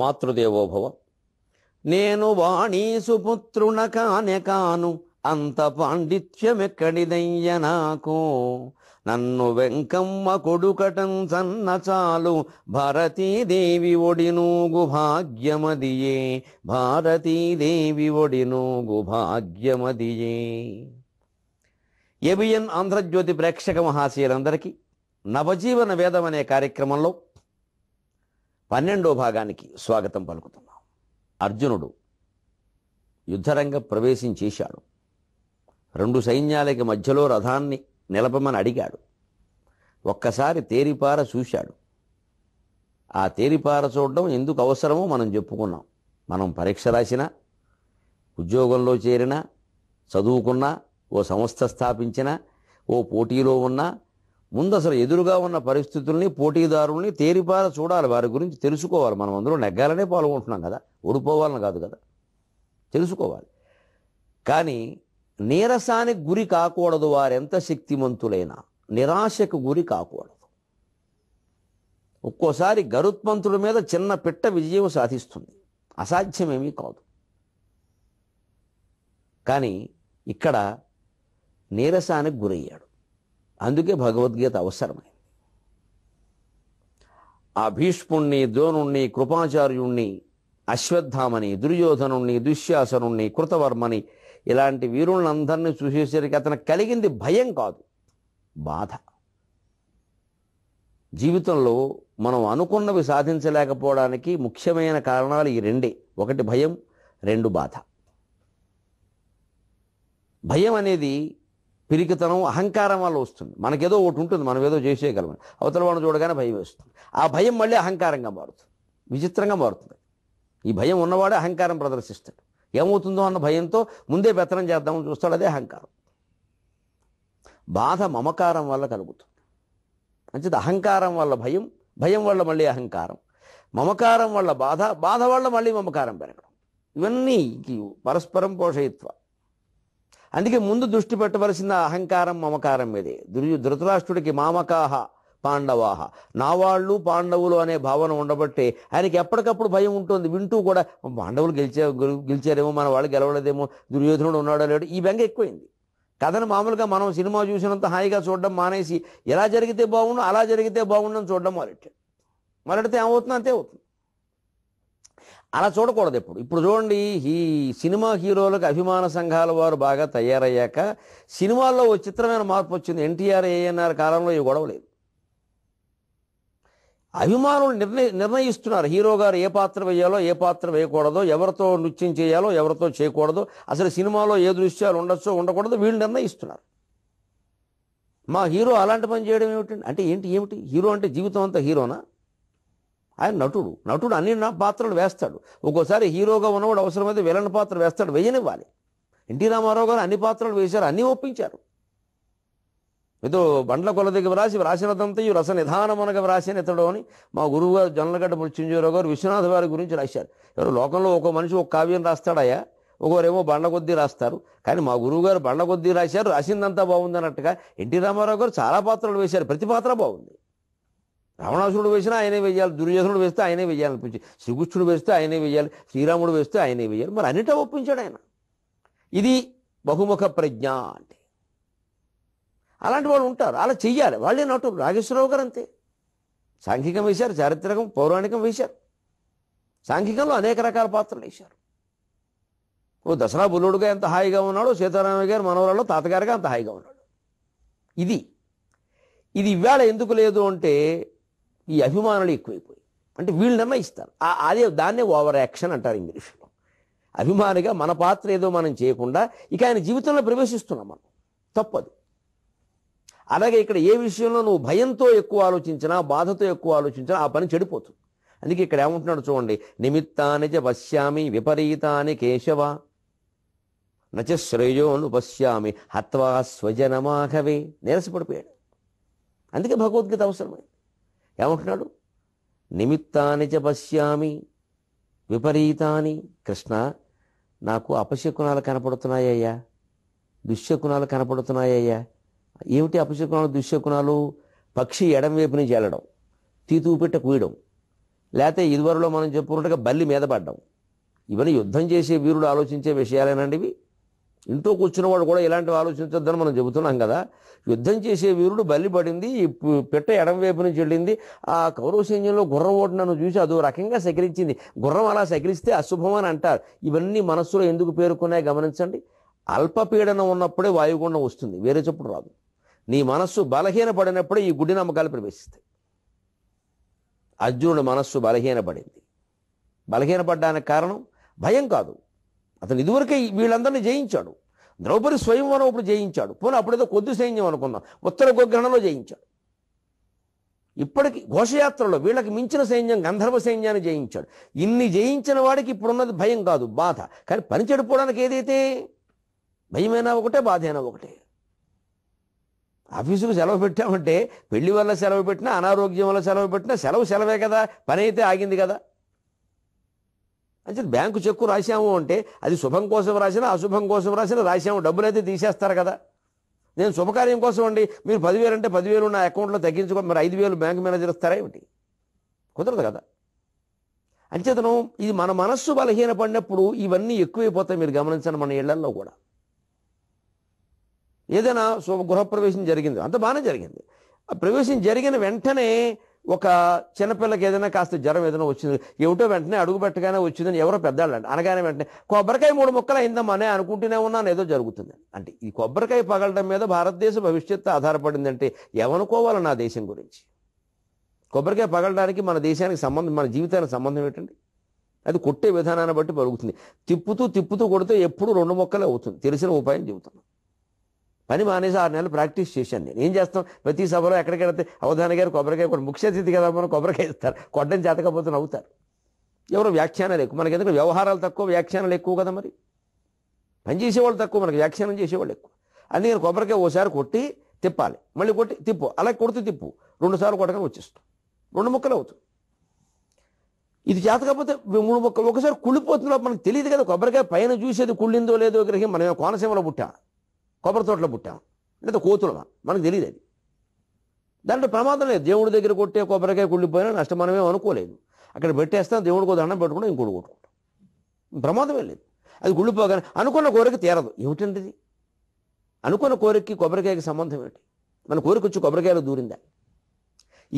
మాతృదేవోభవ నేను వాణీ సుపుత్రుణ కాను అంత పాండిత్యమెక్కడిదయ్య నాకు నన్ను వెంకమ్మ కొడుకటం సన్న చాలు భారతీదేవి ఒడినూగు భాగ్యమదియే భారతీదేవి ఒడినూగు భాగ్యమదియే ఎబిఎన్ ఆంధ్రజ్యోతి ప్రేక్షక మహాశీలందరికీ నవజీవన వేదం అనే కార్యక్రమంలో పన్నెండో భాగానికి స్వాగతం పలుకుతున్నాం అర్జునుడు యుద్ధరంగ ప్రవేశం చేశాడు రెండు సైన్యాలకి మధ్యలో రథాన్ని నిలపమని అడిగాడు ఒక్కసారి తేరిపార చూశాడు ఆ తేరిపార చూడడం ఎందుకు అవసరమో మనం చెప్పుకున్నాం మనం పరీక్ష రాసినా ఉద్యోగంలో చేరినా చదువుకున్నా ఓ సంస్థ స్థాపించినా ఓ పోటీలో ఉన్నా ముందు అసలు ఎదురుగా ఉన్న పరిస్థితుల్ని పోటీదారుల్ని తేరిపార చూడాలి వారి గురించి తెలుసుకోవాలి మనం అందులో నెగ్గాలనే పాల్గొంటున్నాం కదా ఓడిపోవాలని కాదు కదా తెలుసుకోవాలి కానీ నీరసానికి గురి కాకూడదు వారెంత శక్తిమంతులైనా నిరాశకు గురి కాకూడదు ఒక్కోసారి గరుత్మంతుడి మీద చిన్న పిట్ట విజయం సాధిస్తుంది అసాధ్యమేమీ కాదు కానీ ఇక్కడ నీరసానికి గురయ్యాడు అందుకే భగవద్గీత అవసరమైంది ఆ భీష్ముణ్ణి ద్రోణుణ్ణి కృపాచార్యుణ్ణి అశ్వత్థామని దుర్యోధనుణ్ణి దుశ్శాసనుణ్ణి కృతవర్మని ఇలాంటి వీరులందరినీ చూసేసరికి అతను కలిగింది భయం కాదు బాధ జీవితంలో మనం అనుకున్నవి సాధించలేకపోవడానికి ముఖ్యమైన కారణాలు ఈ రెండే ఒకటి భయం రెండు బాధ భయం అనేది పిరికితనం అహంకారం వల్ల వస్తుంది మనకేదో ఒకటి ఉంటుంది మనం ఏదో చేసేయగలమని అవతల వాడిని చూడగానే భయం వేస్తుంది ఆ భయం మళ్ళీ అహంకారంగా మారుతుంది విచిత్రంగా మారుతుంది ఈ భయం ఉన్నవాడే అహంకారం ప్రదర్శిస్తాడు ఏమవుతుందో అన్న భయంతో ముందే పెత్తనం చేద్దామని చూస్తాడు అదే అహంకారం బాధ మమకారం వల్ల కలుగుతుంది మంచిది అహంకారం వల్ల భయం భయం వల్ల మళ్ళీ అహంకారం మమకారం వల్ల బాధ బాధ వల్ల మళ్ళీ మమకారం పెరగడం ఇవన్నీ పరస్పరం పోషయిత్వా అందుకే ముందు దృష్టి పెట్టవలసిన అహంకారం మమకారం మీదే దుర్యు ధృతరాష్ట్రుడికి మామకాహ పాండవాహ నా వాళ్ళు పాండవులు అనే భావన ఉండబట్టే ఆయనకి ఎప్పటికప్పుడు భయం ఉంటుంది వింటూ కూడా పాండవులు గెలిచే గెలిచారేమో మన వాళ్ళు గెలవలేదేమో దుర్యోధనుడు ఉన్నాడో లేడు ఈ బెంగ ఎక్కువైంది కథను మామూలుగా మనం సినిమా చూసినంత హాయిగా చూడడం మానేసి ఎలా జరిగితే బాగుండు అలా జరిగితే బాగుండు అని చూడడం మొదలెట్టాడు మొదలెడితే ఏమవుతుందో అంతే అవుతుంది అలా చూడకూడదు ఇప్పుడు ఇప్పుడు చూడండి ఈ సినిమా హీరోలకు అభిమాన సంఘాల వారు బాగా తయారయ్యాక సినిమాల్లో ఓ చిత్రమైన మార్పు వచ్చింది ఎన్టీఆర్ ఏఎన్ఆర్ కాలంలో ఈ గొడవ లేదు అభిమానులు నిర్ణయ నిర్ణయిస్తున్నారు హీరో గారు ఏ పాత్ర వేయాలో ఏ పాత్ర వేయకూడదో ఎవరితో నృత్యం చేయాలో ఎవరితో చేయకూడదు అసలు సినిమాలో ఏ దృశ్యాలు ఉండొచ్చు ఉండకూడదు వీళ్ళు నిర్ణయిస్తున్నారు మా హీరో అలాంటి పని చేయడం ఏమిటండి అంటే ఏంటి ఏమిటి హీరో అంటే జీవితం అంతా హీరోనా ఆయన నటుడు నటుడు అన్ని పాత్రలు వేస్తాడు ఒక్కోసారి హీరోగా ఉన్నవాడు అవసరమైతే విలన్ పాత్ర వేస్తాడు వేయనివ్వాలి ఎన్టీ రామారావు గారు అన్ని పాత్రలు వేశారు అన్నీ ఒప్పించారు ఏదో బండ్ల కొల దగ్గర వ్రాసి ఈ రస నిధానమనగా వ్రాసిన ఇతడు అని మా గురువు గారు జొన్నలగడ్డ మృత్యుంజయరావు గారు విశ్వనాథ వారి గురించి రాశారు ఎవరు లోకంలో ఒక మనిషి ఒక కావ్యం రాస్తాడాయా ఒకరేమో బండ్ల కొద్దీ రాస్తారు కానీ మా గురువు గారు బండ్ల కొద్దీ రాశారు రాసిందంతా బాగుంది అన్నట్టుగా ఎన్టీ రామారావు గారు చాలా పాత్రలు వేశారు ప్రతి పాత్ర బాగుంది రావణాసురుడు వేసినా ఆయనే వేయాలి దుర్యోధనుడు వేస్తే ఆయనే వేయాలనిపించి శ్రీకృష్ణుడు వేస్తే ఆయనే వేయాలి శ్రీరాముడు వేస్తే ఆయనే వేయాలి మరి అన్నిటా ఒప్పించాడు ఆయన ఇది బహుముఖ ప్రజ్ఞ అంటే అలాంటి వాళ్ళు ఉంటారు అలా చెయ్యాలి వాళ్ళే నటు రాగేశ్వరరావు గారు అంతే సాంఘికం వేశారు చారిత్రకం పౌరాణికం వేశారు సాంఘికంలో అనేక రకాల పాత్రలు వేశారు ఓ దసరా బుల్లుడుగా ఎంత హాయిగా ఉన్నాడో సీతారామయ్య గారు మనవరాలో తాతగారుగా అంత హాయిగా ఉన్నాడు ఇది ఇది ఇవాళ ఎందుకు లేదు అంటే ఈ అభిమానులు ఎక్కువైపోయి అంటే వీళ్ళు నిర్ణయిస్తారు అదే దాన్నే ఓవర్ యాక్షన్ అంటారు ఇంగ్లీష్లో అభిమానిగా మన పాత్ర ఏదో మనం చేయకుండా ఇక ఆయన జీవితంలో ప్రవేశిస్తున్నాం మనం తప్పదు అలాగే ఇక్కడ ఏ విషయంలో నువ్వు భయంతో ఎక్కువ ఆలోచించినా బాధతో ఎక్కువ ఆలోచించినా ఆ పని చెడిపోతుంది అందుకే ఇక్కడ ఏమంటున్నాడు చూడండి నిమిత్తాని చ పశ్యామి విపరీతాని కేశవ నచ శ్రేయోను పశ్యామి హత్వా స్వజనమాఘవే నీరసపడిపోయాడు అందుకే భగవద్గీత అవసరమైంది ఏమంటున్నాడు నిమిత్తాని చపశ్యామి విపరీతాన్ని విపరీతాని కృష్ణ నాకు అపశకునాలు కనపడుతున్నాయ్యా దుశ్శకునాలు కనపడుతున్నాయ్యా ఏమిటి అపశకునాలు దుశ్శకునాలు పక్షి వైపు నుంచి వెళ్ళడం తీతువు కూయడం లేకపోతే ఇదివరలో మనం చెప్పుకున్నట్టుగా బల్లి మీద పడ్డం ఇవన్నీ యుద్ధం చేసే వీరుడు ఆలోచించే విషయాలేనండి ఇవి ఇంట్లో కూర్చున్నవాడు కూడా ఇలాంటివి ఆలోచించొద్దని మనం చెబుతున్నాం కదా యుద్ధం చేసే వీరుడు బలి పడింది పెట్ట ఎడం వైపు నుంచి వెళ్ళింది ఆ కౌరవ సైన్యంలో గుర్రం ఓటు నన్ను చూసి అదో రకంగా సకిరించింది గుర్రం అలా సకిరిస్తే అశుభం అని అంటారు ఇవన్నీ మనస్సులో ఎందుకు పేర్కొన్నాయి గమనించండి అల్పపీడనం ఉన్నప్పుడే వాయుగుండం వస్తుంది వేరే చెప్పుడు రాదు నీ మనస్సు బలహీనపడినప్పుడే ఈ గుడి నమ్మకాలు ప్రవేశిస్తాయి అర్జునుడి మనస్సు బలహీనపడింది బలహీనపడ్డానికి కారణం భయం కాదు అతను ఇదివరకే వీళ్ళందరినీ జయించాడు ద్రౌపది స్వయంవరం ఇప్పుడు జయించాడు పోనీ అప్పుడేదో కొద్ది సైన్యం అనుకుందాం ఉత్తర గోగ్రహణలో జయించాడు ఇప్పటికి ఘోషయాత్రలో వీళ్ళకి మించిన సైన్యం గంధర్వ సైన్యాన్ని జయించాడు ఇన్ని జయించిన వాడికి ఇప్పుడున్నది భయం కాదు బాధ కానీ పని చెడిపోవడానికి ఏదైతే భయమైనా ఒకటే బాధైనా ఒకటే ఆఫీసుకు సెలవు పెట్టామంటే పెళ్లి వల్ల సెలవు పెట్టినా అనారోగ్యం వల్ల సెలవు పెట్టినా సెలవు సెలవే కదా పని అయితే ఆగింది కదా అంటే బ్యాంకు చెక్కు రాశాము అంటే అది శుభం కోసం రాసినా అశుభం కోసం రాసినా రాశాము డబ్బులైతే తీసేస్తారు కదా నేను శుభకార్యం కోసం అండి మీరు పదివేలు అంటే పదివేలు నా అకౌంట్లో తగ్గించుకో మరి ఐదు వేలు బ్యాంకు మేనేజర్ ఇస్తారా ఏమిటి కుదరదు కదా అంచేతను ఇది మన మనస్సు బలహీన పడినప్పుడు ఇవన్నీ ఎక్కువైపోతాయి మీరు గమనించండి మన ఇళ్లల్లో కూడా ఏదైనా గృహప్రవేశం జరిగింది అంత బాగానే జరిగింది ప్రవేశం జరిగిన వెంటనే ఒక చిన్నపిల్లకి ఏదైనా కాస్త జ్వరం ఏదైనా వచ్చింది ఏమిటో వెంటనే అడుగు పెట్టగానే వచ్చిందని ఎవరో పెద్దాళ్ళు అంటే అనగానే వెంటనే కొబ్బరికాయ మూడు ముక్కలు అయిందమ్మనే అనుకుంటూనే ఉన్నాను ఏదో జరుగుతుంది అంటే ఈ కొబ్బరికాయ పగలడం మీద భారతదేశ భవిష్యత్తు ఆధారపడిందంటే ఏమనుకోవాలి నా దేశం గురించి కొబ్బరికాయ పగలడానికి మన దేశానికి సంబంధం మన జీవితానికి సంబంధం ఏంటండి అది కొట్టే విధానాన్ని బట్టి పరుగుతుంది తిప్పుతూ తిప్పుతూ కొడితే ఎప్పుడు రెండు మొక్కలే అవుతుంది తెలిసిన ఉపాయం చెబుతున్నాం పని మానేసి ఆరు నెలలు ప్రాక్టీస్ చేశాను నేను ఏం చేస్తాం ప్రతి సభలో ఎక్కడికెడితే అవధాన గారు కొబ్బరికాయ కూడా ముఖ్య అతిథి కదా మనం కొబ్బరికాయ ఇస్తారు కొడ్డం చేతకపోతే నవ్వుతారు ఎవరు వ్యాఖ్యానాలు ఎక్కువ మనకి ఎందుకంటే వ్యవహారాలు తక్కువ వ్యాఖ్యానాలు ఎక్కువ కదా మరి పనిచేసేవాళ్ళు తక్కువ మనకి వ్యాఖ్యానం చేసేవాళ్ళు ఎక్కువ అందుకని కొబ్బరికాయ ఓసారి కొట్టి తిప్పాలి మళ్ళీ కొట్టి తిప్పు అలాగే కొడితే తిప్పు రెండుసార్లు కొట్టగానే వచ్చేస్తాం రెండు ముక్కలు అవుతుంది ఇది చేతకపోతే మూడు ముక్కలు ఒకసారి కుళ్ళిపోతున్నప్పుడు మనకు తెలియదు కదా కొబ్బరికాయ పైన చూసేది కుళ్ళిందో లేదో గ్రహం మనం కోనసీమలో పుట్టా కొబ్బరి తోటలో పుట్టాం లేదా కోతులమా మనకు తెలియదు అది దాంట్లో ప్రమాదం లేదు దేవుడి దగ్గర కొట్టే కొబ్బరికాయ కుళ్ళిపోయినా నష్టం మనమేం అనుకోలేదు అక్కడ పెట్టేస్తాం కొద్ది దండం పెట్టుకుంటాం ఇంకోటి కొట్టుకుంటాం ప్రమాదమే లేదు అది కుళ్ళిపోగానే అనుకున్న కోరిక తీరదు ఏమిటండి అనుకున్న కోరికకి కొబ్బరికాయకి సంబంధం ఏంటి మన కోరిక వచ్చి కొబ్బరికాయలు దూరిందా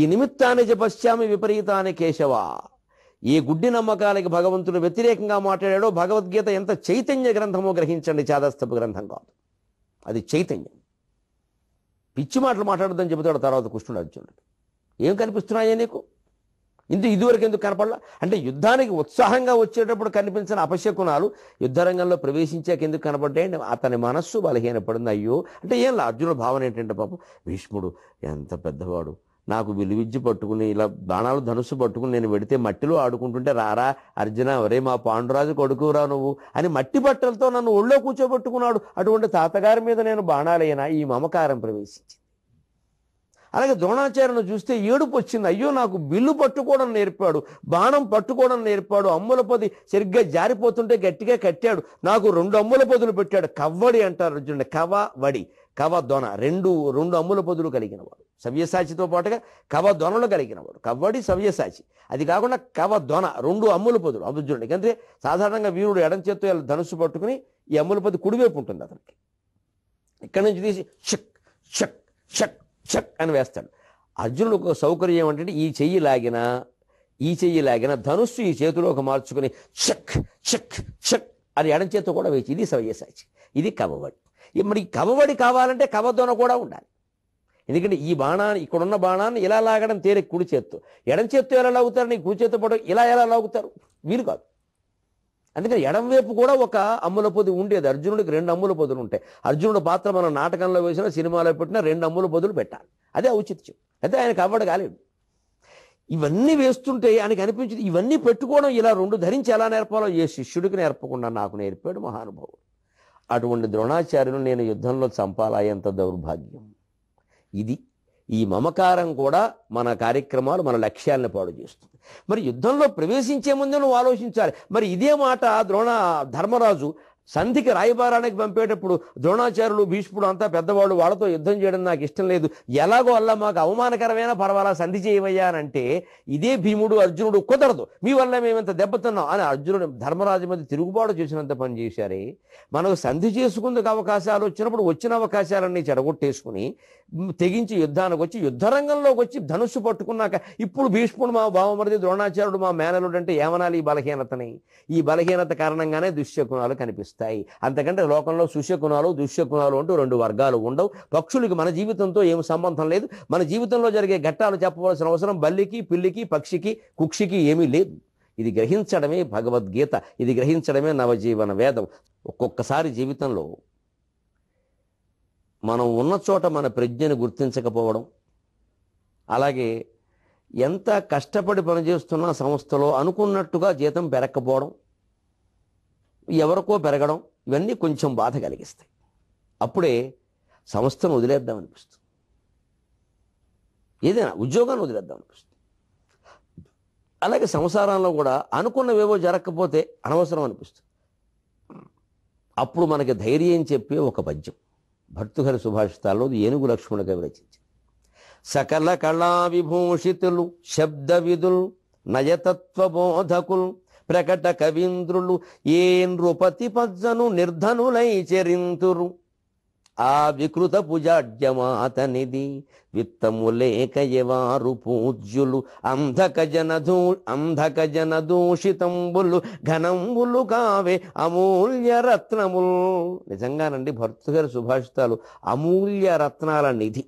ఈ నిమిత్తాన్ని జపశ్చామి విపరీతాన్ని కేశవ ఏ గుడ్డి నమ్మకాలకి భగవంతుడు వ్యతిరేకంగా మాట్లాడాడో భగవద్గీత ఎంత చైతన్య గ్రంథమో గ్రహించండి చాదస్తపు గ్రంథం కాదు అది చైతన్యం పిచ్చి మాటలు మాట్లాడద్దని చెబుతాడు తర్వాత కృష్ణుడు ఏం కనిపిస్తున్నాయో నీకు ఇందు ఇదివరకు ఎందుకు కనపడలా అంటే యుద్ధానికి ఉత్సాహంగా వచ్చేటప్పుడు కనిపించిన అపశకునాలు యుద్ధరంగంలో ప్రవేశించాక ఎందుకు కనపడ్డాయండి అతని మనస్సు బలహీనపడింది అయ్యో అంటే ఏం అర్జునుడు భావన ఏంటంటే పాపం భీష్ముడు ఎంత పెద్దవాడు నాకు విలువిద్య పట్టుకుని ఇలా బాణాలు ధనుస్సు పట్టుకుని నేను పెడితే మట్టిలో ఆడుకుంటుంటే రారా అర్జున ఒరే మా పాండురాజు కొడుకురా నువ్వు అని మట్టి బట్టలతో నన్ను ఒళ్ళో కూర్చోబెట్టుకున్నాడు అటువంటి తాతగారి మీద నేను బాణాలైనా ఈ మమకారం ప్రవేశించింది అలాగే ద్రోణాచార్యను చూస్తే ఏడుపు వచ్చింది అయ్యో నాకు బిల్లు పట్టుకోవడం నేర్పాడు బాణం పట్టుకోవడం నేర్పాడు అమ్ముల పొది సరిగ్గా జారిపోతుంటే గట్టిగా కట్టాడు నాకు రెండు అమ్ముల పొదులు పెట్టాడు కవ్వడి అంటారు అర్జునుడు కవ వడి కవదొన రెండు రెండు అమ్ముల పొదులు వాడు సవ్యసాచితో పాటుగా కలిగిన వాడు కవ్వడి సవ్యసాచి అది కాకుండా కవద్వన రెండు అమ్ముల పొదులు అభిజునుడికి ఎందుకంటే సాధారణంగా వీరుడు ఎడం చేత్తో ధనుసు పట్టుకుని ఈ అమ్ముల పొద్దు కుడివైపు ఉంటుంది అతనికి ఇక్కడి నుంచి తీసి షక్ షక్ షక్ షక్ అని వేస్తాడు అర్జునుడు ఒక సౌకర్యం ఏంటంటే ఈ చెయ్యి లాగిన ఈ చెయ్యి లాగిన ధనుస్సు ఈ చేతిలోకి మార్చుకుని షక్ షక్ షక్ అని ఎడం చేత్తో కూడా వేచి ఇది సవ్యసాచి ఇది కవ్వడి మరి కవబడి కావాలంటే కవ్వదొన కూడా ఉండాలి ఎందుకంటే ఈ బాణాన్ని ఇక్కడున్న బాణాన్ని ఇలా లాగడం తేలి కుడి చేత్తు ఎడం చేత్తో ఎలా లాగుతారు నీ కుడి చేత్తు పడవ ఇలా ఎలా లాగుతారు వీలు కాదు అందుకని ఎడం వైపు కూడా ఒక అమ్ముల పొది ఉండేది అర్జునుడికి రెండు అమ్ముల పొదులు ఉంటాయి అర్జునుడు పాత్ర మనం నాటకంలో వేసిన సినిమాలో పెట్టిన రెండు అమ్ముల పొదులు పెట్టాలి అదే ఔచిత్యం అయితే ఆయనకు అవ్వడు కాలేడు ఇవన్నీ వేస్తుంటే ఆయనకు అనిపించింది ఇవన్నీ పెట్టుకోవడం ఇలా రెండు ధరించి ఎలా నేర్పాలో ఏ శిష్యుడికి నేర్పకుండా నాకు నేర్పాడు మహానుభావుడు అటువంటి ద్రోణాచార్యులు నేను యుద్ధంలో చంపాలా ఎంత దౌర్భాగ్యం ఇది ఈ మమకారం కూడా మన కార్యక్రమాలు మన లక్ష్యాలను పాడు చేస్తుంది మరి యుద్ధంలో ప్రవేశించే ముందు నువ్వు ఆలోచించాలి మరి ఇదే మాట ద్రోణ ధర్మరాజు సంధికి రాయబారానికి పంపేటప్పుడు ద్రోణాచార్యులు భీష్ముడు అంతా పెద్దవాళ్ళు వాళ్ళతో యుద్ధం చేయడం నాకు ఇష్టం లేదు ఎలాగో అలా మాకు అవమానకరమైన పర్వాలా సంధి చేయవయ్యా అని అంటే ఇదే భీముడు అర్జునుడు కుదరదు మీ వల్ల మేము ఇంత దెబ్బతున్నాం అని అర్జునుడు ధర్మరాజు మీద తిరుగుబాటు చేసినంత పని చేశారే మనకు సంధి చేసుకుందుకు అవకాశాలు వచ్చినప్పుడు వచ్చిన అవకాశాలన్నీ చెడగొట్టేసుకుని తెగించి యుద్ధానికి వచ్చి యుద్ధరంగంలోకి వచ్చి ధనుస్సు పట్టుకున్నాక ఇప్పుడు భీష్ముడు మా బావమరిది ద్రోణాచార్యుడు మా మేనలుడు అంటే ఏమనాలి ఈ బలహీనతని ఈ బలహీనత కారణంగానే దుశ్శకునాలు కనిపిస్తాయి వస్తాయి అంతకంటే లోకంలో సుష్యకుణాలు దుష్యకుణాలు అంటూ రెండు వర్గాలు ఉండవు పక్షులకి మన జీవితంతో ఏం సంబంధం లేదు మన జీవితంలో జరిగే ఘట్టాలు చెప్పవలసిన అవసరం బల్లికి పిల్లికి పక్షికి కుక్షికి ఏమీ లేదు ఇది గ్రహించడమే భగవద్గీత ఇది గ్రహించడమే నవజీవన వేదం ఒక్కొక్కసారి జీవితంలో మనం ఉన్న చోట మన ప్రజ్ఞను గుర్తించకపోవడం అలాగే ఎంత కష్టపడి పనిచేస్తున్న సంస్థలో అనుకున్నట్టుగా జీతం పెరక్కపోవడం ఎవరికో పెరగడం ఇవన్నీ కొంచెం బాధ కలిగిస్తాయి అప్పుడే సంస్థను వదిలేద్దాం అనిపిస్తుంది ఏదైనా ఉద్యోగాన్ని వదిలేద్దాం అనిపిస్తుంది అలాగే సంసారంలో కూడా అనుకున్నవేవో జరగకపోతే అనవసరం అనిపిస్తుంది అప్పుడు మనకి ధైర్యం చెప్పే ఒక పద్యం భర్తుహరి సుభాషితాల్లో ఏనుగు లక్ష్మణుడిగా రచించింది సకల కళా విభూషితులు శబ్ద విధులు నయతత్వ బోధకులు ప్రకట కవీంద్రులు ఏ నృపతి పజ్జను నిర్ధనులై చెరింతురు ఆ వికృత పుజాడ్యమాతనిది విత్తము లేక ఎవారు పూజ్యులు అంధక జనదూ అంధక జన దూషితంబులు ఘనంబులు కావే అమూల్య రత్నములు నిజంగానండి భర్తగారి సుభాషితాలు అమూల్య రత్నాల నిధి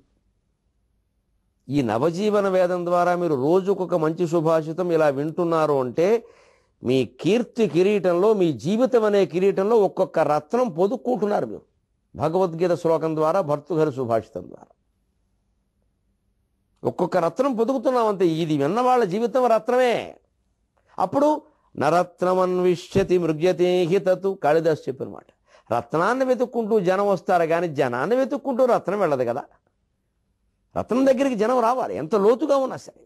ఈ నవజీవన వేదం ద్వారా మీరు రోజుకొక మంచి సుభాషితం ఇలా వింటున్నారు అంటే మీ కీర్తి కిరీటంలో మీ జీవితం అనే కిరీటంలో ఒక్కొక్క రత్నం పొదుక్కుంటున్నారు మీరు భగవద్గీత శ్లోకం ద్వారా భర్తృహరి సుభాషితం ద్వారా ఒక్కొక్క రత్నం పొదుకుతున్నాం అంతే ఇది విన్న వాళ్ళ జీవితం రత్నమే అప్పుడు నరత్నమన్విష్యతి మృగ్యతే హితతు కాళిదాస్ చెప్పినమాట రత్నాన్ని వెతుక్కుంటూ జనం వస్తారు కానీ జనాన్ని వెతుక్కుంటూ రత్నం వెళ్ళదు కదా రత్నం దగ్గరికి జనం రావాలి ఎంత లోతుగా ఉన్నా సరే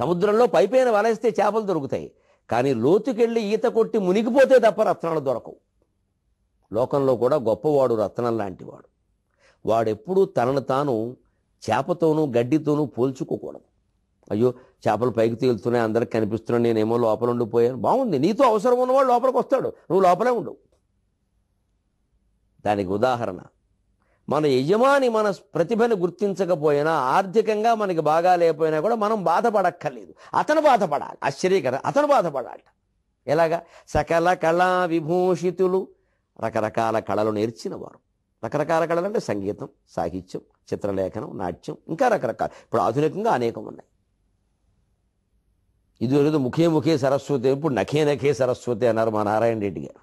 సముద్రంలో పైపైన వలేస్తే చేపలు దొరుకుతాయి కానీ లోతుకెళ్ళి ఈత కొట్టి మునిగిపోతే తప్ప రత్నాలు దొరకవు లోకంలో కూడా గొప్పవాడు రత్నం లాంటివాడు వాడెప్పుడూ తనను తాను చేపతోనూ గడ్డితోనూ పోల్చుకోకూడదు అయ్యో చేపలు పైకి తేలుతున్నాయి అందరికి కనిపిస్తున్నాయి నేనేమో లోపల ఉండిపోయాను బాగుంది నీతో అవసరం ఉన్నవాడు లోపలికి వస్తాడు నువ్వు లోపలే ఉండవు దానికి ఉదాహరణ మన యజమాని మన ప్రతిభను గుర్తించకపోయినా ఆర్థికంగా మనకి బాగా లేకపోయినా కూడా మనం బాధపడక్కర్లేదు అతను బాధపడాలి ఆశ్చర్యకర అతను బాధపడాలి ఎలాగా సకల కళా విభూషితులు రకరకాల కళలు నేర్చిన వారు రకరకాల కళలు అంటే సంగీతం సాహిత్యం చిత్రలేఖనం నాట్యం ఇంకా రకరకాల ఇప్పుడు ఆధునికంగా అనేకం ఉన్నాయి ఇదివరకు ముఖే ముఖే సరస్వతి ఇప్పుడు నఖే నఖే సరస్వతి అన్నారు మా నారాయణ రెడ్డి గారు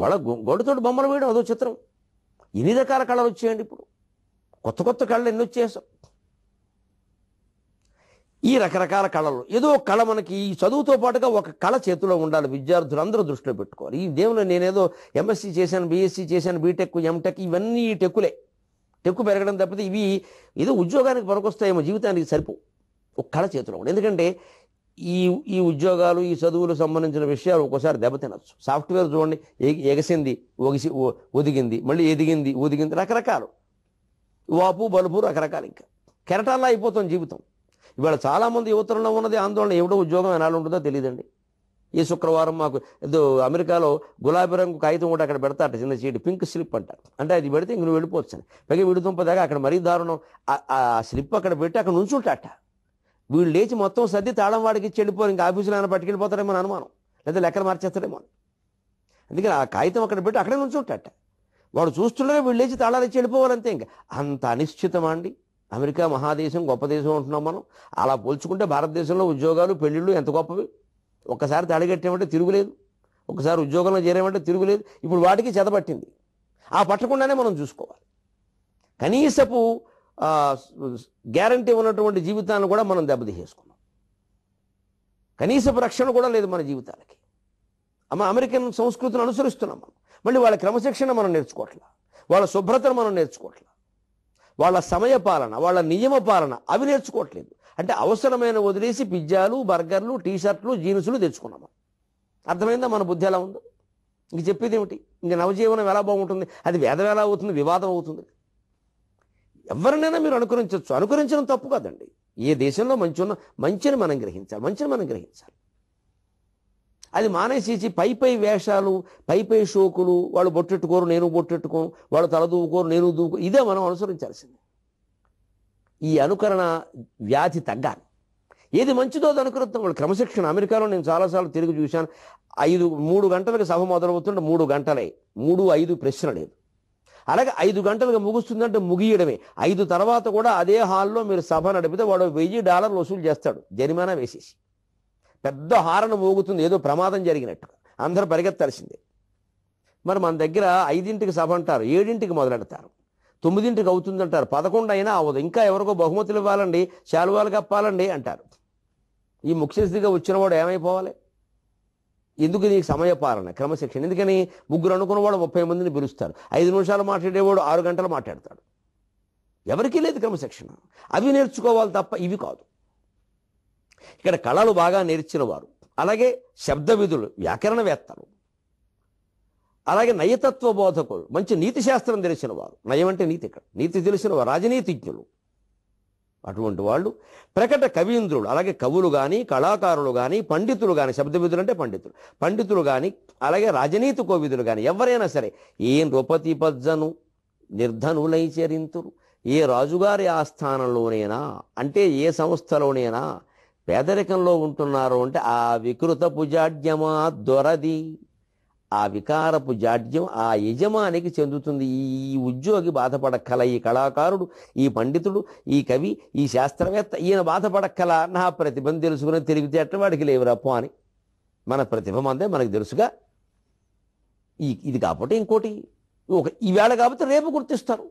గొడ గొడతోటి బొమ్మలు వేయడం అదో చిత్రం ఎన్ని రకాల కళలు వచ్చేయండి ఇప్పుడు కొత్త కొత్త కళలు ఎన్ని వచ్చేసాం ఈ రకరకాల కళలు ఏదో కళ మనకి ఈ చదువుతో పాటుగా ఒక కళ చేతిలో ఉండాలి విద్యార్థులు అందరూ దృష్టిలో పెట్టుకోవాలి ఈ దేవుని నేనేదో ఎంఎస్సీ చేశాను బీఎస్సీ చేశాను బీటెక్ ఎంటెక్ ఇవన్నీ టెక్కులే టెక్కు పెరగడం తప్పితే ఇవి ఏదో ఉద్యోగానికి పనికొస్తాయేమో జీవితానికి సరిపో ఒక కళ చేతిలో ఉండాలి ఎందుకంటే ఈ ఈ ఉద్యోగాలు ఈ చదువులు సంబంధించిన విషయాలు ఒక్కోసారి దెబ్బతినచ్చు సాఫ్ట్వేర్ చూడండి ఎగసింది ఒగిసి ఒదిగింది మళ్ళీ ఎదిగింది ఒదిగింది రకరకాలు వాపు బలుపు రకరకాలు ఇంకా కెరటాల్లో అయిపోతాం జీవితం ఇవాళ చాలామంది యువతరంలో ఉన్నది ఆందోళన ఎవడో ఉద్యోగం ఎలా ఉంటుందో తెలియదండి ఈ శుక్రవారం మాకు ఏదో అమెరికాలో గులాబీ రంగు కాగితం కూడా అక్కడ పెడతాట చిన్న చీటి పింక్ స్లిప్ అంటారు అంటే అది పెడితే ఇంక నువ్వు వెళ్ళిపోవచ్చు అని పైగా విడుతుంపదాకా అక్కడ మరీ దారుణం ఆ స్లిప్ అక్కడ పెట్టి అక్కడ నుంచుంటాట వీళ్ళు లేచి మొత్తం సర్ది తాళం వాడికి ఇచ్చి ఇంకా ఆఫీసులో ఆయన పట్టుకెళ్ళిపోతారేమో అనుమానం లేదా లెక్కలు మార్చేస్తారేమో అందుకని ఆ కాగితం అక్కడ పెట్టి అక్కడే నుంచుంటాట వాడు చూస్తుండగా వీళ్ళు లేచి తాళాలు ఇచ్చి వెళ్ళిపోవాలంతే ఇంకా అంత అనిశ్చితం అండి అమెరికా మహాదేశం గొప్ప దేశం అంటున్నాం మనం అలా పోల్చుకుంటే భారతదేశంలో ఉద్యోగాలు పెళ్ళిళ్ళు ఎంత గొప్పవి ఒక్కసారి తాళిగట్టేమంటే తిరుగులేదు ఒకసారి ఉద్యోగంలో చేరేమంటే తిరుగులేదు ఇప్పుడు వాటికి చెదపట్టింది ఆ పట్టకుండానే మనం చూసుకోవాలి కనీసపు గ్యారంటీ ఉన్నటువంటి జీవితాన్ని కూడా మనం దెబ్బతీసేసుకున్నాం కనీసపు రక్షణ కూడా లేదు మన జీవితాలకి అమ్మ అమెరికన్ సంస్కృతిని అనుసరిస్తున్నాం మనం మళ్ళీ వాళ్ళ క్రమశిక్షణ మనం నేర్చుకోవట్లా వాళ్ళ శుభ్రతను మనం నేర్చుకోవట్లా వాళ్ళ సమయ పాలన వాళ్ళ నియమ పాలన అవి నేర్చుకోవట్లేదు అంటే అవసరమైన వదిలేసి పిజ్జాలు బర్గర్లు టీషర్ట్లు జీన్సులు తెచ్చుకున్నాం మనం అర్థమైందా మన బుద్ధి ఎలా ఉందో ఇంక చెప్పేది ఏమిటి ఇంక నవజీవనం ఎలా బాగుంటుంది అది వేదం ఎలా అవుతుంది వివాదం అవుతుంది ఎవరినైనా మీరు అనుకరించవచ్చు అనుకరించడం తప్పు కాదండి ఏ దేశంలో మంచి ఉన్న మంచిని మనం గ్రహించాలి మంచిని మనం గ్రహించాలి అది మానేసేసి పై పై వేషాలు పై పై షోకులు వాళ్ళు బొట్టెట్టుకోరు నేను బొట్టెట్టుకో వాళ్ళు తల నేను దూకు ఇదే మనం అనుసరించాల్సింది ఈ అనుకరణ వ్యాధి తగ్గాలి ఏది మంచిదో అది అనుకరిద్దాం వాళ్ళు క్రమశిక్షణ అమెరికాలో నేను చాలాసార్లు తిరిగి చూశాను ఐదు మూడు గంటలకు సభ మొదలవుతుంటే మూడు గంటలే మూడు ఐదు ప్రశ్న లేదు అలాగే ఐదు గంటలకు ముగుస్తుందంటే ముగియడమే ఐదు తర్వాత కూడా అదే హాల్లో మీరు సభ నడిపితే వాడు వెయ్యి డాలర్లు వసూలు చేస్తాడు జరిమానా వేసేసి పెద్ద హారణ మోగుతుంది ఏదో ప్రమాదం జరిగినట్టు అందరూ పరిగెత్తాల్సిందే మరి మన దగ్గర ఐదింటికి సభ అంటారు ఏడింటికి మొదలెడతారు తొమ్మిదింటికి అవుతుంది అంటారు పదకొండు అయినా అవ్వదు ఇంకా ఎవరికో బహుమతులు ఇవ్వాలండి శాలువాలు కప్పాలండి అంటారు ఈ ముఖ్యస్థితిగా వచ్చినవాడు ఏమైపోవాలి ఎందుకు నీకు పాలన క్రమశిక్షణ ఎందుకని ముగ్గురు అనుకున్నవాడు ముప్పై మందిని పిలుస్తారు ఐదు నిమిషాలు మాట్లాడేవాడు ఆరు గంటలు మాట్లాడతాడు ఎవరికీ లేదు క్రమశిక్షణ అవి నేర్చుకోవాలి తప్ప ఇవి కాదు ఇక్కడ కళలు బాగా నేర్చిన వారు అలాగే శబ్ద విధులు వ్యాకరణవేత్తలు అలాగే నయతత్వ బోధకులు మంచి నీతి శాస్త్రం తెలిసిన వారు నయం అంటే నీతి ఇక్కడ నీతి తెలిసిన వారు రాజనీతిజ్ఞులు అటువంటి వాళ్ళు ప్రకట కవీంద్రులు అలాగే కవులు కానీ కళాకారులు కానీ పండితులు కానీ శబ్దవిధులు అంటే పండితులు పండితులు కానీ అలాగే రాజనీతి కోవిధులు కానీ ఎవరైనా సరే ఏ నృపతి పజ్జను నిర్ధనులై ఏ రాజుగారి ఆస్థానంలోనైనా అంటే ఏ సంస్థలోనైనా పేదరికంలో ఉంటున్నారు అంటే ఆ వికృత పుజాడ్యమా దొరది ఆ వికారపు జాడ్యం ఆ యజమానికి చెందుతుంది ఈ ఉద్యోగి బాధపడక్కల ఈ కళాకారుడు ఈ పండితుడు ఈ కవి ఈ శాస్త్రవేత్త ఈయన బాధపడక్కల నా ప్రతిభను తెలుసుకుని తెలివితేట వాడికి లేవురప్పు అని మన ప్రతిభ అందే మనకు తెలుసుగా ఈ ఇది కాబట్టి ఇంకోటి ఒక ఈవేళ కాబట్టి రేపు గుర్తిస్తారు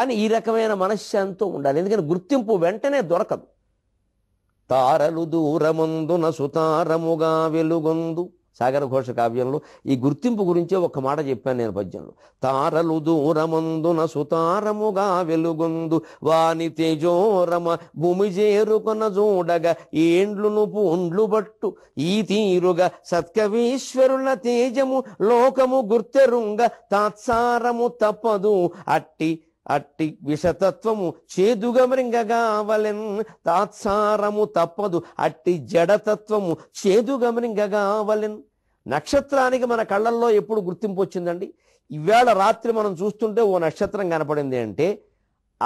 అని ఈ రకమైన మనశ్శాంతో ఉండాలి ఎందుకంటే గుర్తింపు వెంటనే దొరకదు తారలు దూరమందున సుతారముగా వెలుగొందు సాగర ఘోష కావ్యంలో ఈ గుర్తింపు గురించే ఒక మాట చెప్పాను నేను పద్యంలో తారలు దూరమందున సుతారముగా వెలుగొందు వాని తేజోరమ భూమి చేరుకొన ఏండ్లు ఏండ్లును పూండ్లు బట్టు ఈ తీరుగా సత్కవీశ్వరుల తేజము లోకము గుర్తెరుంగ తాత్సారము తప్పదు అట్టి అట్టి విషతత్వము చేదుగమరింగగావలెన్ తాత్సారము తప్పదు అట్టి జడతత్వము చేదుగమరింగగావలెన్ నక్షత్రానికి మన కళ్ళల్లో ఎప్పుడు గుర్తింపు వచ్చిందండి ఇవాళ రాత్రి మనం చూస్తుంటే ఓ నక్షత్రం కనపడింది అంటే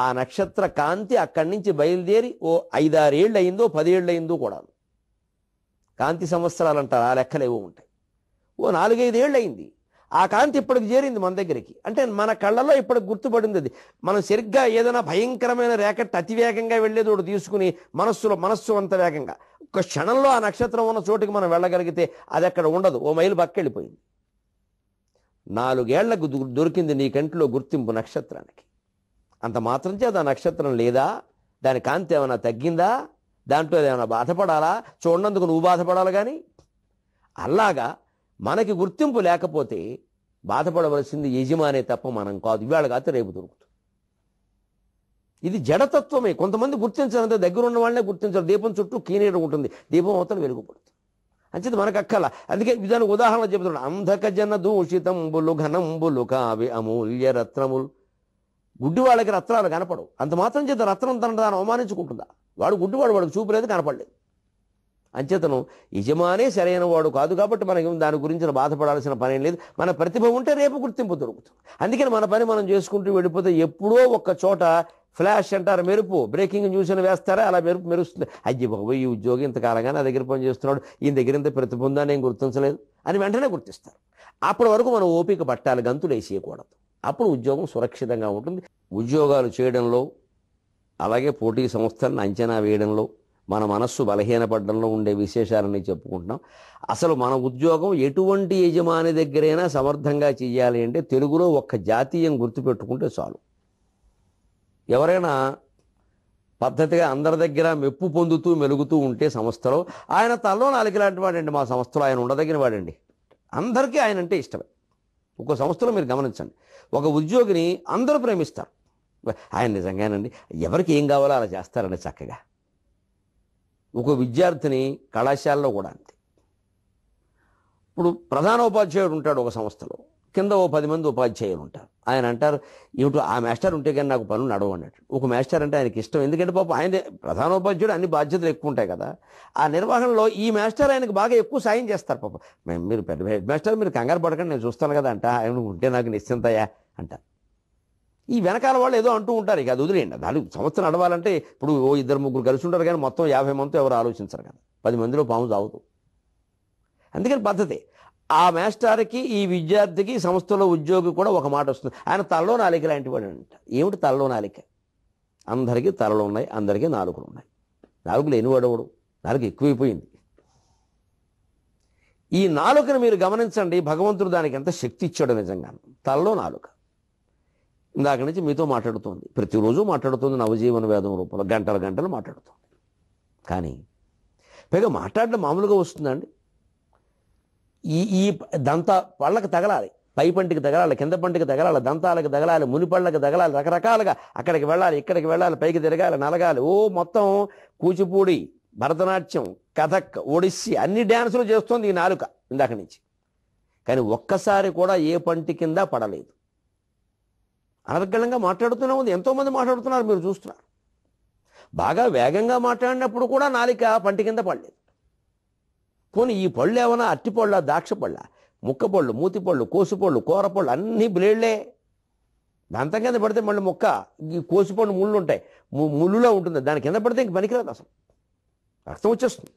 ఆ నక్షత్ర కాంతి అక్కడి నుంచి బయలుదేరి ఓ ఐదారేళ్ళు అయిందో పదేళ్ళు అయిందో కూడా కాంతి సంవత్సరాలు అంటారు ఆ లెక్కలేవో ఉంటాయి ఓ నాలుగైదేళ్ళు అయింది ఆ కాంతి ఇప్పటికి చేరింది మన దగ్గరికి అంటే మన కళ్ళలో ఇప్పటికి గుర్తుపడింది అది మనం సరిగ్గా ఏదైనా భయంకరమైన రేఖట్ అతివేగంగా వెళ్ళేది ఒకటి తీసుకుని మనస్సులో మనస్సు అంత వేగంగా ఒక క్షణంలో ఆ నక్షత్రం ఉన్న చోటుకి మనం వెళ్ళగలిగితే అది అక్కడ ఉండదు ఓ మైలు బక్కెళ్ళిపోయింది నాలుగేళ్లకు దొరికింది నీ కంటిలో గుర్తింపు నక్షత్రానికి అంత మాత్రం చేత ఆ నక్షత్రం లేదా దాని కాంతి ఏమైనా తగ్గిందా దాంట్లో ఏమైనా బాధపడాలా చూడనందుకు నువ్వు బాధపడాలి కానీ అలాగా మనకి గుర్తింపు లేకపోతే బాధపడవలసింది యజమానే తప్ప మనం కాదు ఇవాళ కాదు రేపు దొరుకుతుంది ఇది జడతత్వమే కొంతమంది గుర్తించాలంత దగ్గర ఉన్న వాళ్ళనే గుర్తించరు దీపం చుట్టూ కీనీరు ఉంటుంది దీపం అవతల వెలుగుపడుతుంది అంచేది మనకు అక్కల అందుకే దానికి ఉదాహరణ చెబుతున్నాడు అంధక జన దూషితంబులు ఘనంబులు కావి అమూల్య రత్నములు గుడ్డి వాళ్ళకి రత్నాలు కనపడవు అంత మాత్రం చేత రత్నం తన దాన్ని అవమానించుకుంటుందా వాడు గుడ్డివాడు వాడికి చూపలేదు కనపడలేదు అంచేతను యజమానే సరైన వాడు కాదు కాబట్టి మనకి దాని గురించి బాధపడాల్సిన పని లేదు మన ప్రతిభ ఉంటే రేపు గుర్తింపు దొరుకుతుంది అందుకని మన పని మనం చేసుకుంటూ వెళ్ళిపోతే ఎప్పుడో ఒక్క చోట ఫ్లాష్ అంటారు మెరుపు బ్రేకింగ్ న్యూస్ అని వేస్తారా అలా మెరుపు మెరుస్తుంది అయ్యి బాబు ఈ ఉద్యోగి ఇంతకాలంగా నా దగ్గర పని చేస్తున్నాడు ఈయన దగ్గర ఇంత ప్రతిభ ఉందా నేను గుర్తించలేదు అని వెంటనే గుర్తిస్తారు అప్పటి వరకు మనం ఓపిక పట్టాలి గంతులు వేసేయకూడదు అప్పుడు ఉద్యోగం సురక్షితంగా ఉంటుంది ఉద్యోగాలు చేయడంలో అలాగే పోటీ సంస్థలను అంచనా వేయడంలో మన మనస్సు బలహీనపడడంలో ఉండే విశేషాలని చెప్పుకుంటున్నాం అసలు మన ఉద్యోగం ఎటువంటి యజమాని దగ్గరైనా సమర్థంగా చేయాలి అంటే తెలుగులో ఒక్క జాతీయం గుర్తుపెట్టుకుంటే చాలు ఎవరైనా పద్ధతిగా అందరి దగ్గర మెప్పు పొందుతూ మెలుగుతూ ఉంటే సంస్థలో ఆయన తనలో నాలుగులాంటి వాడండి మా సంస్థలో ఆయన ఉండదగిన వాడండి అందరికీ ఆయన అంటే ఇష్టమే ఒక సంస్థలో మీరు గమనించండి ఒక ఉద్యోగిని అందరూ ప్రేమిస్తారు ఆయన నిజంగానండి ఎవరికి ఏం కావాలో అలా చేస్తారండి చక్కగా ఒక విద్యార్థిని కళాశాలలో కూడా అంతే ఇప్పుడు ప్రధాన ఉపాధ్యాయుడు ఉంటాడు ఒక సంస్థలో కింద ఓ పది మంది ఉపాధ్యాయులు ఉంటారు ఆయన అంటారు ఏమిటో ఆ మాస్టర్ ఉంటే కానీ నాకు పనులు నడవు అన్నట్టు ఒక మాస్టర్ అంటే ఆయనకి ఇష్టం ఎందుకంటే పాపం ఆయన ప్రధానోపాధ్యాయుడు అన్ని బాధ్యతలు ఎక్కువ ఉంటాయి కదా ఆ నిర్వహణలో ఈ మాస్టర్ ఆయనకు బాగా ఎక్కువ సాయం చేస్తారు పాపం మీరు పెద్ద హెడ్ మాస్టర్ మీరు కంగారు పడకండి నేను చూస్తాను కదా అంట ఆయన ఉంటే నాకు నిశ్చింతయా అంటారు ఈ వెనకాల వాళ్ళు ఏదో అంటూ ఉంటారు ఇక అది వదిలేయండి అది సంవత్సరం నడవాలంటే ఇప్పుడు ఓ ఇద్దరు ముగ్గురు కలిసి ఉంటారు కానీ మొత్తం యాభై మంది ఎవరు ఆలోచించరు కదా పది మందిలో పాము తాగుతూ అందుకని పద్ధతి ఆ మేస్టార్కి ఈ విద్యార్థికి సంస్థలో ఉద్యోగి కూడా ఒక మాట వస్తుంది ఆయన తలలో నాలిక లాంటి వాడు అంట ఏమిటి తలలో నాలిక అందరికీ తలలు ఉన్నాయి అందరికీ నాలుగులు ఉన్నాయి నాలుగు లేనివాడవడు నాలుగు ఎక్కువైపోయింది ఈ నాలుకను మీరు గమనించండి భగవంతుడు దానికి ఎంత శక్తి ఇచ్చాడు నిజంగా తలలో నాలుక ఇందాక నుంచి మీతో మాట్లాడుతోంది ప్రతిరోజు మాట్లాడుతుంది నవజీవన వేదం రూపంలో గంటల గంటలు మాట్లాడుతుంది కానీ పైగా మాట్లాడడం మామూలుగా వస్తుందండి ఈ ఈ దంత పళ్ళకి తగలాలి పై పంటికి తగలాలి కింద పంటికి తగలాలి దంతాలకు తగలాలి మునిపళ్ళకి తగలాలి రకరకాలుగా అక్కడికి వెళ్ళాలి ఇక్కడికి వెళ్ళాలి పైకి తిరగాలి నలగాలి ఓ మొత్తం కూచిపూడి భరతనాట్యం కథక్ ఒడిస్సీ అన్ని డ్యాన్సులు చేస్తుంది ఈ నాలుక ఇందాక నుంచి కానీ ఒక్కసారి కూడా ఏ పంటి కింద పడలేదు అనర్గళంగా మాట్లాడుతూనే ఉంది ఎంతోమంది మాట్లాడుతున్నారు మీరు చూస్తున్నారు బాగా వేగంగా మాట్లాడినప్పుడు కూడా నాలిక పంటి కింద పడలేదు పోనీ ఈ పళ్ళు ఏమైనా అట్టి పళ్ళ ద్రాక్ష పళ్ళ ముక్క పళ్ళు మూతి పళ్ళు కోసిపళ్ళు కూరపళ్ళు అన్నీ బ్లేడ్లే దాంతం కింద పడితే మళ్ళీ ముక్క ఈ కోసిపండు ముళ్ళు ఉంటాయి ముళ్ళులో ఉంటుంది దాని కింద పడితే ఇంక పనికిరాదు అసలు రక్తం వచ్చేస్తుంది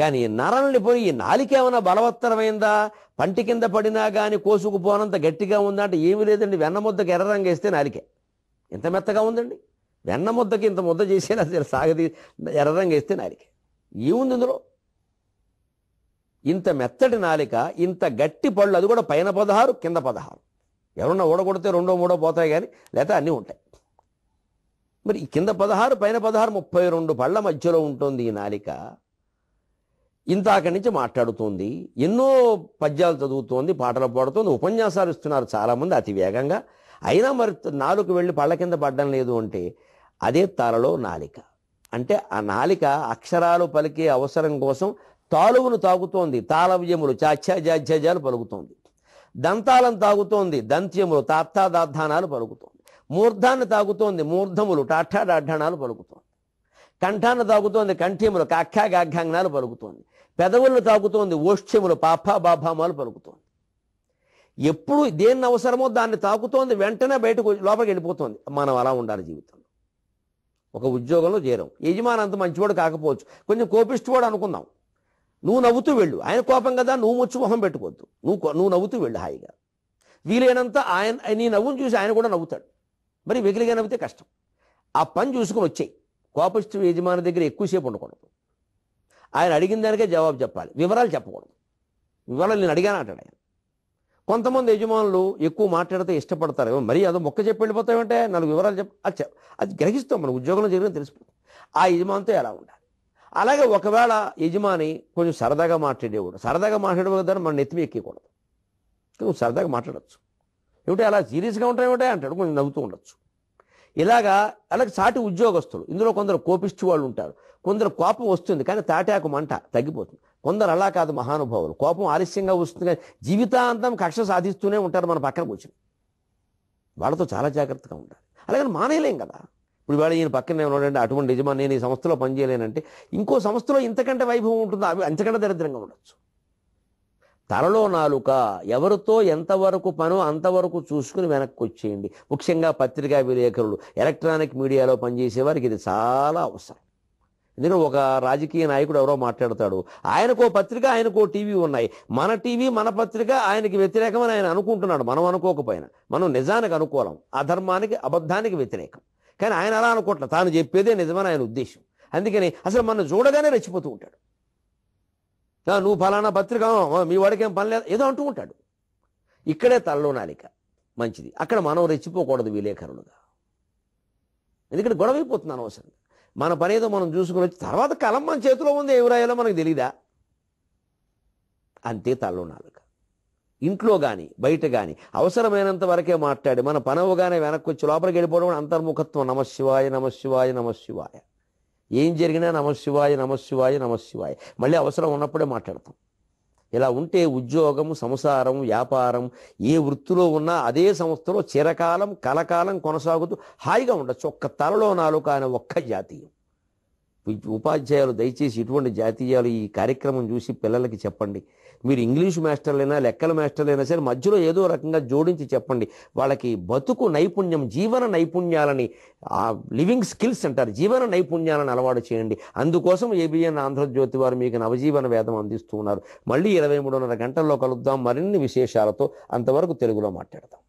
కానీ నరల్ని పోయి ఈ నాలికేమైనా బలవత్తరమైందా పంటి కింద పడినా కానీ కోసుకుపోనంత గట్టిగా ఉందా అంటే ఏమీ లేదండి వెన్నముద్దకి ఎర్ర రంగు వేస్తే నాలికే ఇంత మెత్తగా ఉందండి వెన్న ముద్దకి ఇంత ముద్ద చేసేనా సాగది ఎర్ర రంగు వేస్తే నాలికే ఏముంది ఇందులో ఇంత మెత్తటి నాలిక ఇంత గట్టి పళ్ళు అది కూడా పైన పదహారు కింద పదహారు ఎవరన్నా ఊడగొడితే రెండో మూడో పోతాయి కానీ లేకపోతే అన్నీ ఉంటాయి మరి కింద పదహారు పైన పదహారు ముప్పై రెండు పళ్ళ మధ్యలో ఉంటుంది ఈ నాలిక ఇంత అక్కడి నుంచి మాట్లాడుతోంది ఎన్నో పద్యాలు చదువుతోంది పాటలు పాడుతోంది ఉపన్యాసాలు ఇస్తున్నారు చాలామంది అతి వేగంగా అయినా మరి నాలుగు వెళ్ళి పళ్ళ కింద పడ్డం లేదు అంటే అదే తలలో నాలిక అంటే ఆ నాలిక అక్షరాలు పలికే అవసరం కోసం తాలువును తాగుతోంది తాళవ్యములు చాచ్యాజాజ్యాజాలు పలుకుతోంది దంతాలను తాగుతోంది దంత్యములు తాత్తాదార్థానాలు పలుకుతోంది మూర్ధాన్ని తాగుతోంది మూర్ధములు టాఠాడాఢాణాలు పలుకుతోంది కంఠాన్ని తాగుతోంది కంఠ్యములు కఖ్యాగాఘ్యాంగ్నాలు పలుకుతోంది పెదవులను తాకుతోంది పాపా పాప బాభామాలు పలుకుతోంది ఎప్పుడు దేన్ని అవసరమో దాన్ని తాకుతోంది వెంటనే బయటకు లోపలికి వెళ్ళిపోతుంది మనం అలా ఉండాలి జీవితంలో ఒక ఉద్యోగంలో చేరం యజమాని అంత మంచివాడు కాకపోవచ్చు కొంచెం కోపిష్టివాడు అనుకుందాం నువ్వు నవ్వుతూ వెళ్ళు ఆయన కోపం కదా నువ్వు ముచ్చు మొహం పెట్టుకోవద్దు నువ్వు నువ్వు నవ్వుతూ వెళ్ళు హాయిగా వీలైనంత ఆయన నీ నవ్వును చూసి ఆయన కూడా నవ్వుతాడు మరి వెగిలిగా నవ్వితే కష్టం ఆ పని చూసుకుని వచ్చాయి కోపిష్టి యజమాని దగ్గర ఎక్కువసేపు ఉండకూడదు ఆయన అడిగిన దానికే జవాబు చెప్పాలి వివరాలు చెప్పకూడదు వివరాలు నేను అడిగాను అంటాడు ఆయన కొంతమంది యజమానులు ఎక్కువ మాట్లాడితే ఇష్టపడతారు మరీ అదో మొక్క చెప్పి వెళ్ళిపోతామంటే నాలుగు వివరాలు చెప్ అది అది గ్రహిస్తాం మన ఉద్యోగంలో జరిగిన తెలిసిపోతుంది ఆ యజమానితో ఎలా ఉండాలి అలాగే ఒకవేళ యజమాని కొంచెం సరదాగా మాట్లాడేవాడు సరదాగా మాట్లాడేవాడు దాన్ని మనం నెత్తిమి ఎక్కకూడదు కొంచెం సరదాగా మాట్లాడచ్చు ఏమిటో అలా సీరియస్గా ఉంటాయేమిటే అంటాడు కొంచెం నవ్వుతూ ఉండొచ్చు ఇలాగా అలాగే సాటి ఉద్యోగస్తులు ఇందులో కొందరు కోపిష్టి వాళ్ళు ఉంటారు కొందరు కోపం వస్తుంది కానీ తాటాకు మంట తగ్గిపోతుంది కొందరు అలా కాదు మహానుభావులు కోపం ఆలస్యంగా వస్తుంది కానీ జీవితాంతం కక్ష సాధిస్తూనే ఉంటారు మన పక్కన కూర్చొని వాళ్ళతో చాలా జాగ్రత్తగా ఉండాలి అలాగని మానేయలేం కదా ఇప్పుడు వాళ్ళు ఈయన ఏమన్నా ఉండండి అటువంటి నిజమా నేను ఈ సంస్థలో పనిచేయలేనంటే ఇంకో సంస్థలో ఇంతకంటే వైభవం ఉంటుందో అవి అంతకంటే దరిద్రంగా ఉండొచ్చు తలలో నాలుక ఎవరితో ఎంతవరకు పనో అంతవరకు చూసుకుని వెనక్కి వచ్చేయండి ముఖ్యంగా పత్రికా విలేకరులు ఎలక్ట్రానిక్ మీడియాలో పనిచేసేవారికి ఇది చాలా అవసరం ఎందుకంటే ఒక రాజకీయ నాయకుడు ఎవరో మాట్లాడతాడు ఆయనకో పత్రిక ఆయనకో టీవీ ఉన్నాయి మన టీవీ మన పత్రిక ఆయనకి వ్యతిరేకమని ఆయన అనుకుంటున్నాడు మనం అనుకోకపోయినా మనం నిజానికి అనుకోలేం అధర్మానికి అబద్ధానికి వ్యతిరేకం కానీ ఆయన అలా అనుకోవట్లేదు తాను చెప్పేదే నిజమని ఆయన ఉద్దేశం అందుకని అసలు మనం చూడగానే రెచ్చిపోతూ ఉంటాడు నువ్వు ఫలానా పత్రిక మీ వాడికి ఏం పని లేదు ఏదో అంటూ ఉంటాడు ఇక్కడే తల్లో నాలిక మంచిది అక్కడ మనం రెచ్చిపోకూడదు విలేకరులుగా ఎందుకంటే గొడవైపోతుంది అనవసరంగా మన పని ఏదో మనం చూసుకుని వచ్చి తర్వాత కలం మన చేతిలో ఉంది ఎవరాయాలో మనకు తెలీదా అంతే తల్లు నాలుక ఇంట్లో కానీ బయట కానీ అవసరమైనంత వరకే మాట్లాడి మన పనవగానే వెనక్కి వచ్చి లోపలికి వెళ్ళిపోవడం అంతర్ముఖత్వం నమశివాయ నమశివాయ నమశివాయ ఏం జరిగినా నమశివాయ నమశివాయ నమశివాయ మళ్ళీ అవసరం ఉన్నప్పుడే మాట్లాడతాం ఇలా ఉంటే ఉద్యోగం సంసారం వ్యాపారం ఏ వృత్తిలో ఉన్నా అదే సంస్థలో చిరకాలం కలకాలం కొనసాగుతూ హాయిగా ఉండొచ్చు ఒక్క తలలో నాలుక అనే ఒక్క జాతీయం ఉపాధ్యాయులు దయచేసి ఇటువంటి జాతీయాలు ఈ కార్యక్రమం చూసి పిల్లలకి చెప్పండి మీరు ఇంగ్లీష్ మాస్టర్లైనా లెక్కల మాస్టర్లైనా సరే మధ్యలో ఏదో రకంగా జోడించి చెప్పండి వాళ్ళకి బతుకు నైపుణ్యం జీవన నైపుణ్యాలని లివింగ్ స్కిల్స్ అంటారు జీవన నైపుణ్యాలను అలవాటు చేయండి అందుకోసం ఏబిఎన్ ఆంధ్రజ్యోతి వారు మీకు నవజీవన వేదం అందిస్తున్నారు మళ్ళీ ఇరవై మూడున్నర గంటల్లో కలుద్దాం మరిన్ని విశేషాలతో అంతవరకు తెలుగులో మాట్లాడదాం